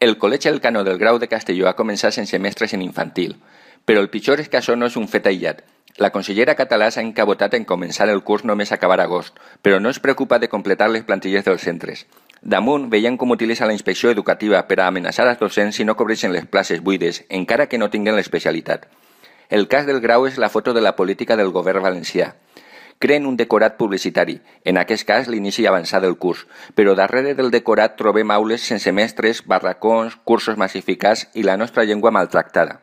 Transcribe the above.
El del Elcano del Grau de Castelló ha comenzado en semestres en infantil, pero el pichor escaso no es un fetallat. La consellera català ha encabotat en comenzar el curs no a acabar agosto, pero no se preocupa de completar les plantilles dels centres. Damunt veían cómo utilitza la inspección educativa amenazar a los si no cobreixen las places buides, cara que no la especialidad. El cas del Grau es la foto de la política del govern valencià. creen un decorat publicitari, en aquest cas l'inici avançat del curs, però darrere del decorat trobem aules sense mestres, barracons, cursos massificats i la nostra llengua maltractada.